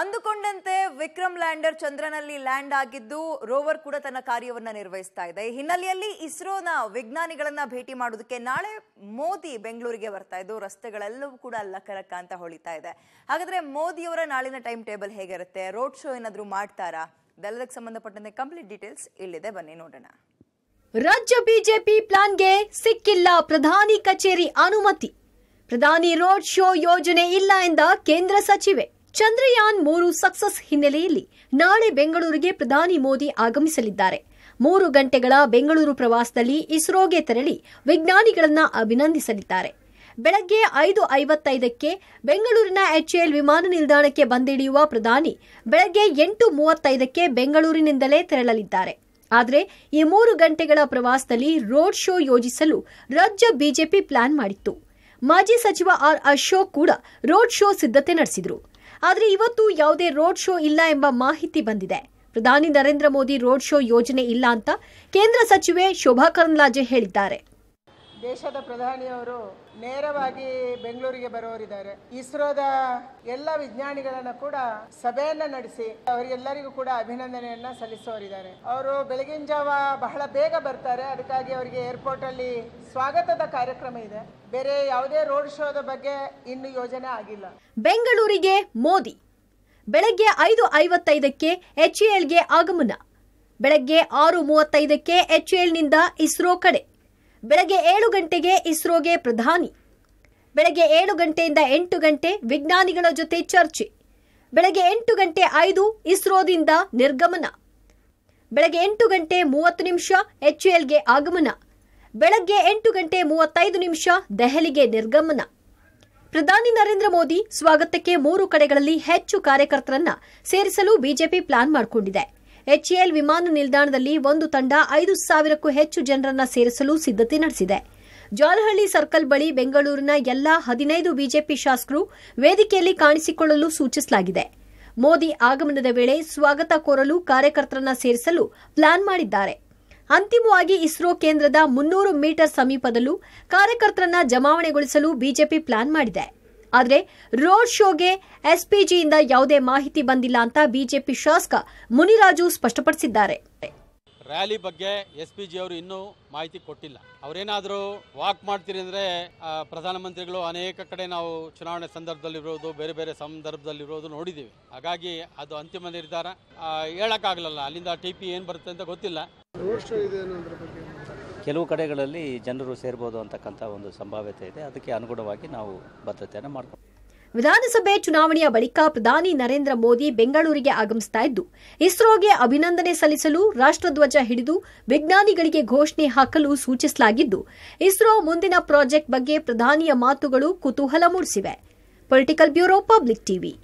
ಅಂದುಕೊಂಡಂತೆ ವಿಕ್ರಮ್ ಲ್ಯಾಂಡರ್ ಚಂದ್ರನಲ್ಲಿ ಲ್ಯಾಂಡ್ ಆಗಿದ್ದು ರೋವರ್ ಕೂಡ ತನ್ನ ಕಾರ್ಯವನ್ನು ನಿರ್ವಹಿಸ್ತಾ ಇದೆ ಈ ಹಿನ್ನೆಲೆಯಲ್ಲಿ ಇಸ್ರೋನ ವಿಜ್ಞಾನಿಗಳನ್ನ ಭೇಟಿ ಮಾಡೋದಕ್ಕೆ ನಾಳೆ ಮೋದಿ ಬೆಂಗಳೂರಿಗೆ ಬರ್ತಾ ಇದ್ದು ರಸ್ತೆಗಳೆಲ್ಲವೂ ಕೂಡ ಲಕ್ಕಲಕ್ಕ ಅಂತ ಹೊಳಿತಾ ಇದೆ ಹಾಗಾದ್ರೆ ಮೋದಿಯವರ ನಾಳಿನ ಟೈಮ್ ಟೇಬಲ್ ಹೇಗಿರುತ್ತೆ ರೋಡ್ ಶೋ ಏನಾದರೂ ಮಾಡ್ತಾರಾ ಇದೆಲ್ಲದಕ್ಕೆ ಸಂಬಂಧಪಟ್ಟಂತೆ ಕಂಪ್ಲೀಟ್ ಡೀಟೇಲ್ಸ್ ಇಲ್ಲಿದೆ ಬನ್ನಿ ನೋಡೋಣ ರಾಜ್ಯ ಬಿಜೆಪಿ ಪ್ಲಾನ್ಗೆ ಸಿಕ್ಕಿಲ್ಲ ಪ್ರಧಾನಿ ಕಚೇರಿ ಅನುಮತಿ ಪ್ರಧಾನಿ ರೋಡ್ ಶೋ ಯೋಜನೆ ಇಲ್ಲ ಎಂದ ಕೇಂದ್ರ ಸಚಿವೆ ಚಂದ್ರಯಾನ್ ಮೂರು ಸಕ್ಸಸ್ ಹಿನ್ನೆಲೆಯಲ್ಲಿ ನಾಳೆ ಬೆಂಗಳೂರಿಗೆ ಪ್ರಧಾನಿ ಮೋದಿ ಆಗಮಿಸಲಿದ್ದಾರೆ ಮೂರು ಗಂಟೆಗಳ ಬೆಂಗಳೂರು ಪ್ರವಾಸದಲ್ಲಿ ಇಸ್ರೋಗೆ ತೆರಳಿ ವಿಜ್ಞಾನಿಗಳನ್ನು ಅಭಿನಂದಿಸಲಿದ್ದಾರೆ ಬೆಳಗ್ಗೆ ಐದು ಐವತ್ತೈದಕ್ಕೆ ಬೆಂಗಳೂರಿನ ಎಚ್ಎಎಲ್ ವಿಮಾನ ನಿಲ್ದಾಣಕ್ಕೆ ಬಂದಿಳಿಯುವ ಪ್ರಧಾನಿ ಬೆಳಗ್ಗೆ ಎಂಟು ಮೂವತ್ತೈದಕ್ಕೆ ಬೆಂಗಳೂರಿನಿಂದಲೇ ತೆರಳಲಿದ್ದಾರೆ ಆದರೆ ಈ ಮೂರು ಗಂಟೆಗಳ ಪ್ರವಾಸದಲ್ಲಿ ರೋಡ್ ಶೋ ಯೋಜಿಸಲು ರಾಜ್ಯ ಬಿಜೆಪಿ ಪ್ಲಾನ್ ಮಾಡಿತ್ತು ಮಾಜಿ ಸಚಿವ ಆರ್ ಅಶೋಕ್ ಕೂಡ ರೋಡ್ ಶೋ ಸಿದ್ಧತೆ ನಡೆಸಿದರು ಆದರೆ ಇವತ್ತು ಯಾವುದೇ ರೋಡ್ ಶೋ ಇಲ್ಲ ಎಂಬ ಮಾಹಿತಿ ಬಂದಿದೆ ಪ್ರಧಾನಿ ನರೇಂದ್ರ ಮೋದಿ ರೋಡ್ ಶೋ ಯೋಜನೆ ಇಲ್ಲ ಅಂತ ಕೇಂದ್ರ ಸಚಿವೆ ಶೋಭಾ ಕರಂದ್ಲಾಜೆ ಹೇಳಿದ್ದಾರೆ ದೇಶದ ಪ್ರಧಾನಿಯವರು ನೇರವಾಗಿ ಬೆಂಗಳೂರಿಗೆ ಬರೋರಿದ್ದಾರೆ ಇಸ್ರೋದ ಎಲ್ಲ ವಿಜ್ಞಾನಿಗಳನ್ನ ಕೂಡ ಸಭೆಯನ್ನ ನಡೆಸಿ ಅವರಿಗೆಲ್ಲರಿಗೂ ಕೂಡ ಅಭಿನಂದನೆಯನ್ನ ಸಲ್ಲಿಸೋರಿದ್ದಾರೆ ಅವರು ಬೆಳಗಿನ ಜಾವ ಬಹಳ ಬೇಗ ಬರ್ತಾರೆ ಅದಕ್ಕಾಗಿ ಅವರಿಗೆ ಏರ್ಪೋರ್ಟ್ ಅಲ್ಲಿ ಸ್ವಾಗತದ ಕಾರ್ಯಕ್ರಮ ಇದೆ ಬೇರೆ ಯಾವುದೇ ರೋಡ್ ಶೋದ ಬಗ್ಗೆ ಇನ್ನು ಯೋಜನೆ ಆಗಿಲ್ಲ ಬೆಂಗಳೂರಿಗೆ ಮೋದಿ ಬೆಳಗ್ಗೆ ಐದು ಐವತ್ತೈದಕ್ಕೆ ಎಚ್ಎಲ್ಗೆ ಆಗಮನ ಬೆಳಗ್ಗೆ ಆರು ಮೂವತ್ತೈದಕ್ಕೆ ಎಚ್ಎಲ್ನಿಂದ ಇಸ್ರೋ ಕಡೆ ಬೆಳಗ್ಗೆ ಏಳು ಗಂಟೆಗೆ ಇಸ್ರೋಗೆ ಪ್ರಧಾನಿ ಬೆಳಗ್ಗೆ ಏಳು ಗಂಟೆಯಿಂದ ಎಂಟು ಗಂಟೆ ವಿಜ್ಞಾನಿಗಳ ಜೊತೆ ಚರ್ಚೆ ಬೆಳಗ್ಗೆ ಎಂಟು ಗಂಟೆ ಐದು ಇಸ್ರೋದಿಂದ ನಿರ್ಗಮನ ಬೆಳಗ್ಗೆ ಎಂಟು ಗಂಟೆ ಮೂವತ್ತು ನಿಮಿಷ ಎಚ್ ಎಲ್ಗೆ ಆಗಮನ ಬೆಳಗ್ಗೆ ಎಂಟು ಗಂಟೆ ಮೂವತ್ತೈದು ನಿಮಿಷ ದೆಹಲಿಗೆ ನಿರ್ಗಮನ ಪ್ರಧಾನಿ ನರೇಂದ್ರ ಮೋದಿ ಸ್ವಾಗತಕ್ಕೆ ಮೂರು ಕಡೆಗಳಲ್ಲಿ ಹೆಚ್ಚು ಕಾರ್ಯಕರ್ತರನ್ನ ಸೇರಿಸಲು ಬಿಜೆಪಿ ಪ್ಲಾನ್ ಮಾಡಿಕೊಂಡಿದೆ ಎಚ್ಎಎಲ್ ವಿಮಾನ ನಿಲ್ದಾಣದಲ್ಲಿ ಒಂದು ತಂಡ ಐದು ಸಾವಿರಕ್ಕೂ ಹೆಚ್ಚು ಜನರನ್ನು ಸೇರಿಸಲು ಸಿದ್ಧತೆ ನಡೆಸಿದೆ ಜಾಲಹಳ್ಳಿ ಸರ್ಕಲ್ ಬಳಿ ಬೆಂಗಳೂರಿನ ಎಲ್ಲಾ ಹದಿನೈದು ಬಿಜೆಪಿ ಶಾಸಕರು ವೇದಿಕೆಯಲ್ಲಿ ಕಾಣಿಸಿಕೊಳ್ಳಲು ಸೂಚಿಸಲಾಗಿದೆ ಮೋದಿ ಆಗಮನದ ವೇಳೆ ಸ್ವಾಗತ ಕೋರಲು ಕಾರ್ಯಕರ್ತರನ್ನು ಸೇರಿಸಲು ಪ್ಲಾನ್ ಮಾಡಿದ್ದಾರೆ ಅಂತಿಮವಾಗಿ ಇಸ್ರೋ ಕೇಂದ್ರದ ಮುನ್ನೂರು ಮೀಟರ್ ಸಮೀಪದಲ್ಲೂ ಕಾರ್ಯಕರ್ತರನ್ನ ಜಮಾವಣೆಗೊಳಿಸಲು ಬಿಜೆಪಿ ಪ್ಲಾನ್ ಮಾಡಿದೆ ಆದರೆ ರೋಡ್ ಶೋಗೆ ಎಸ್ಪಿಜಿಯಿಂದ ಯಾವುದೇ ಮಾಹಿತಿ ಬಂದಿಲ್ಲ ಅಂತ ಬಿಜೆಪಿ ಶಾಸಕ ಮುನಿರಾಜು ಸ್ಪಷ್ಟಪಡಿಸಿದ್ದಾರೆ ರ್ಯಾಲಿ ಬಗ್ಗೆ ಎಸ್ ಪಿ ಜಿ ಅವರು ಇನ್ನೂ ಮಾಹಿತಿ ಕೊಟ್ಟಿಲ್ಲ ಅವರೇನಾದರೂ ವಾಕ್ ಮಾಡ್ತೀರಿ ಅಂದರೆ ಪ್ರಧಾನಮಂತ್ರಿಗಳು ಅನೇಕ ಕಡೆ ನಾವು ಚುನಾವಣೆ ಸಂದರ್ಭದಲ್ಲಿರೋದು ಬೇರೆ ಬೇರೆ ಸಂದರ್ಭದಲ್ಲಿರೋದು ನೋಡಿದ್ದೀವಿ ಹಾಗಾಗಿ ಅದು ಅಂತಿಮ ನಿರ್ಧಾರ ಹೇಳೋಕ್ಕಾಗಲ್ಲ ಅಲ್ಲಿಂದ ಟಿ ಪಿ ಏನು ಬರುತ್ತೆ ಅಂತ ಗೊತ್ತಿಲ್ಲ ಕೆಲವು ಕಡೆಗಳಲ್ಲಿ ಜನರು ಸೇರ್ಬೋದು ಅಂತಕ್ಕಂಥ ಒಂದು ಸಂಭಾವ್ಯತೆ ಇದೆ ಅದಕ್ಕೆ ಅನುಗುಣವಾಗಿ ನಾವು ಬದ್ಧತೆಯನ್ನು ಮಾಡ್ಕೊಂಡು ವಿಧಾನಸಭೆ ಚುನಾವಣೆಯ ಬಳಿಕ ಪ್ರಧಾನಿ ನರೇಂದ್ರ ಮೋದಿ ಬೆಂಗಳೂರಿಗೆ ಆಗಮಿಸ್ತಾ ಇದ್ದು ಇಸ್ರೋಗೆ ಅಭಿನಂದನೆ ಸಲ್ಲಿಸಲು ರಾಷ್ಟ್ರಧ್ವಜ ಹಿಡಿದು ವಿಜ್ಞಾನಿಗಳಿಗೆ ಘೋಷಣೆ ಹಾಕಲು ಸೂಚಿಸಲಾಗಿದ್ದು ಇಸ್ರೋ ಮುಂದಿನ ಪ್ರಾಜೆಕ್ಟ್ ಬಗ್ಗೆ ಪ್ರಧಾನಿಯ ಮಾತುಗಳು ಕುತೂಹಲ ಮೂಡಿಸಿವೆ ಪೊಲಿಟಿಕಲ್ ಬ್ಯೂರೋ ಪಬ್ಲಿಕ್ ಟಿವಿ